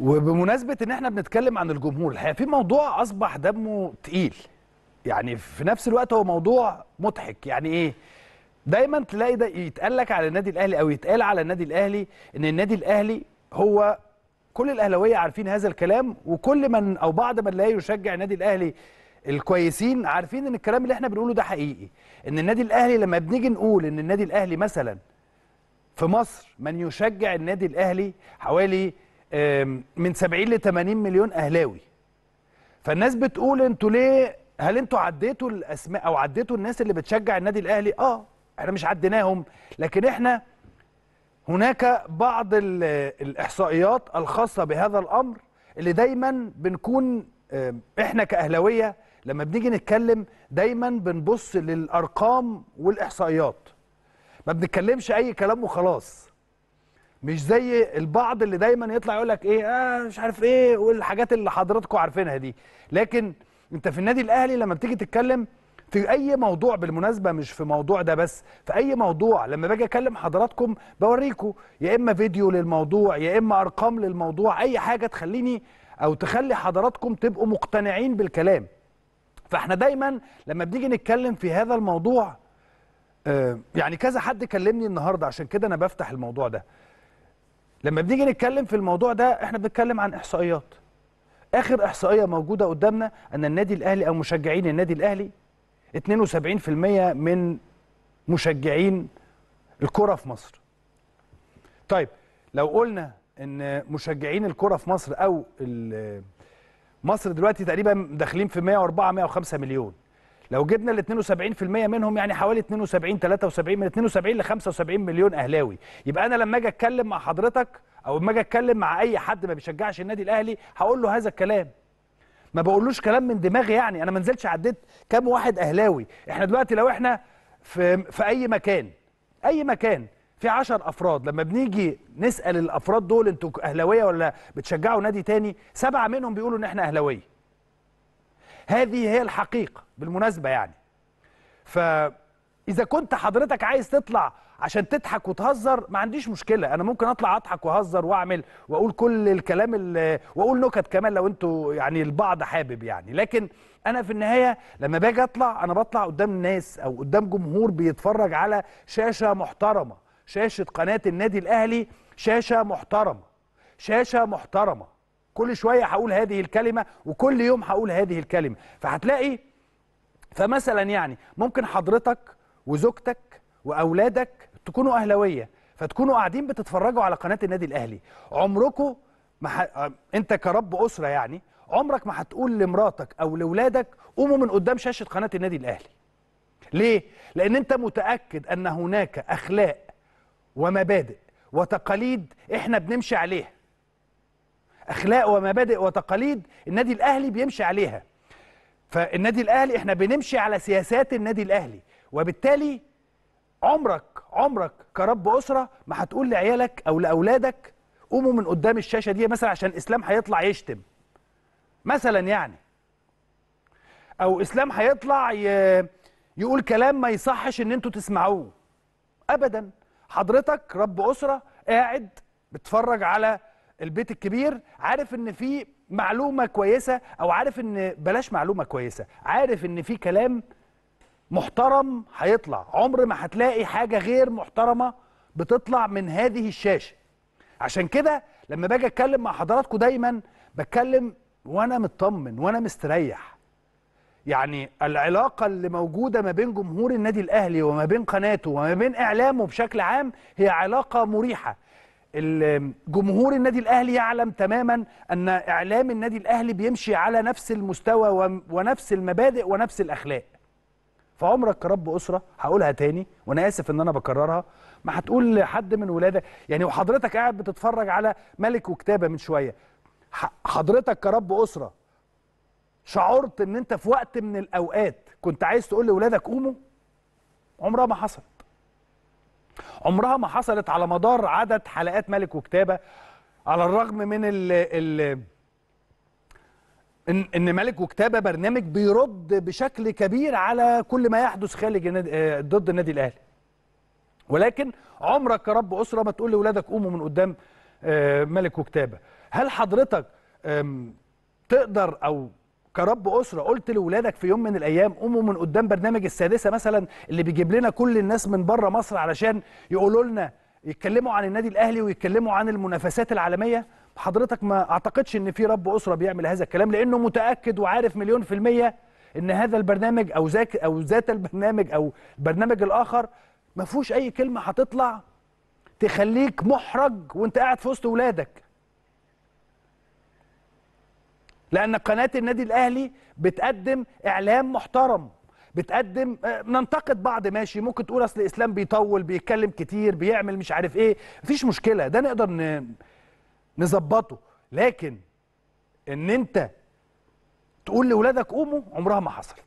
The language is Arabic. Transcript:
وبمناسبة ان احنا بنتكلم عن الجمهور الحقيقة في موضوع اصبح دمه تقيل يعني في نفس الوقت هو موضوع مضحك يعني ايه دايما تلاقي ده يتقال لك على النادي الاهلي او يتقال على النادي الاهلي ان النادي الاهلي هو كل الاهلاويه عارفين هذا الكلام وكل من او بعض من لا يشجع النادي الاهلي الكويسين عارفين ان الكلام اللي احنا بنقوله ده حقيقي ان النادي الاهلي لما بنيجي نقول ان النادي الاهلي مثلا في مصر من يشجع النادي الاهلي حوالي من 70 ل 80 مليون اهلاوي فالناس بتقول انتوا ليه هل انتوا عديتوا الاسماء او عديتوا الناس اللي بتشجع النادي الاهلي اه احنا مش عديناهم لكن احنا هناك بعض الاحصائيات الخاصه بهذا الامر اللي دايما بنكون احنا كاهلاويه لما بنيجي نتكلم دايما بنبص للارقام والاحصائيات ما بنتكلمش اي كلام وخلاص مش زي البعض اللي دايما يطلع يقول لك ايه اه مش عارف ايه والحاجات اللي حضراتكم عارفينها دي لكن انت في النادي الاهلي لما بتيجي تتكلم في اي موضوع بالمناسبه مش في موضوع ده بس في اي موضوع لما باجي اكلم حضراتكم بوريكم يا اما فيديو للموضوع يا اما ارقام للموضوع اي حاجه تخليني او تخلي حضراتكم تبقوا مقتنعين بالكلام فاحنا دايما لما بنيجي نتكلم في هذا الموضوع آه، يعني كذا حد كلمني النهارده عشان كده انا بفتح الموضوع ده لما بنيجي نتكلم في الموضوع ده احنا بنتكلم عن احصائيات اخر احصائيه موجوده قدامنا ان النادي الاهلي او مشجعين النادي الاهلي 72% من مشجعين الكره في مصر طيب لو قلنا ان مشجعين الكره في مصر او مصر دلوقتي تقريبا داخلين في 104 105 مليون لو جبنا ال 72% منهم يعني حوالي 72 73 من 72 ل 75 مليون اهلاوي يبقى انا لما اجي اتكلم مع حضرتك او لما اجي اتكلم مع اي حد ما بيشجعش النادي الاهلي هقول له هذا الكلام ما بقولوش كلام من دماغي يعني انا ما نزلتش عديت كام واحد اهلاوي احنا دلوقتي لو احنا في في اي مكان اي مكان في 10 افراد لما بنيجي نسال الافراد دول انتوا اهلاويه ولا بتشجعوا نادي تاني سبعه منهم بيقولوا ان احنا اهلاويه هذه هي الحقيقة بالمناسبة يعني فإذا كنت حضرتك عايز تطلع عشان تضحك وتهزر ما عنديش مشكلة أنا ممكن أطلع أضحك وأهزر وأعمل وأقول كل الكلام اللي وأقول نكت كمان لو أنتوا يعني البعض حابب يعني لكن أنا في النهاية لما باجي أطلع أنا بطلع قدام الناس أو قدام جمهور بيتفرج على شاشة محترمة شاشة قناة النادي الأهلي شاشة محترمة شاشة محترمة كل شويه هقول هذه الكلمه وكل يوم هقول هذه الكلمه فهتلاقي فمثلا يعني ممكن حضرتك وزوجتك واولادك تكونوا اهلاويه فتكونوا قاعدين بتتفرجوا على قناه النادي الاهلي عمركم ما ح... آه، انت كرب اسره يعني عمرك ما هتقول لمراتك او لاولادك قوموا من قدام شاشه قناه النادي الاهلي ليه لان انت متاكد ان هناك اخلاق ومبادئ وتقاليد احنا بنمشي عليها اخلاق ومبادئ وتقاليد النادي الاهلي بيمشي عليها فالنادي الاهلي احنا بنمشي على سياسات النادي الاهلي وبالتالي عمرك عمرك كرب اسره ما هتقول لعيالك او لاولادك قوموا من قدام الشاشه دي مثلا عشان اسلام هيطلع يشتم مثلا يعني او اسلام هيطلع يقول كلام ما يصحش ان انتوا تسمعوه ابدا حضرتك رب اسره قاعد بتفرج على البيت الكبير عارف ان في معلومه كويسه او عارف ان بلاش معلومه كويسه عارف ان في كلام محترم هيطلع عمر ما هتلاقي حاجه غير محترمه بتطلع من هذه الشاشه عشان كده لما باجي اتكلم مع حضراتكم دايما بتكلم وانا مطمن وانا مستريح يعني العلاقة اللي موجودة ما بين جمهور النادي الأهلي وما بين قناته وما بين إعلامه بشكل عام هي علاقة مريحة جمهور النادي الاهلي يعلم تماما ان اعلام النادي الاهلي بيمشي على نفس المستوى ونفس المبادئ ونفس الاخلاق فعمرك كرب اسره هقولها تاني وانا اسف ان انا بكررها ما هتقول لحد من ولادك يعني وحضرتك قاعد بتتفرج على ملك وكتابه من شويه حضرتك كرب اسره شعرت ان انت في وقت من الاوقات كنت عايز تقول لولادك قوموا عمرها ما حصل عمرها ما حصلت على مدار عدد حلقات ملك وكتابه على الرغم من ال ال ان ان ملك وكتابه برنامج بيرد بشكل كبير على كل ما يحدث خارج آه، ضد النادي الاهلي ولكن عمرك كرب اسره ما تقول لاولادك قوموا من قدام آه، ملك وكتابه هل حضرتك تقدر او كرب اسره قلت لاولادك في يوم من الايام قوموا من قدام برنامج السادسه مثلا اللي بيجيب لنا كل الناس من بره مصر علشان يقولوا لنا يتكلموا عن النادي الاهلي ويتكلموا عن المنافسات العالميه حضرتك ما اعتقدش ان في رب اسره بيعمل هذا الكلام لانه متاكد وعارف مليون في الميه ان هذا البرنامج او ذاك او ذات البرنامج او البرنامج الاخر ما فيهوش اي كلمه هتطلع تخليك محرج وانت قاعد في وسط ولادك لان قناه النادي الاهلي بتقدم اعلام محترم بتقدم آه، ننتقد بعض ماشي ممكن تقول اصل اسلام بيطول بيتكلم كتير بيعمل مش عارف ايه مفيش مشكله ده نقدر نظبطه لكن ان انت تقول لاولادك قوموا عمرها ما حصلت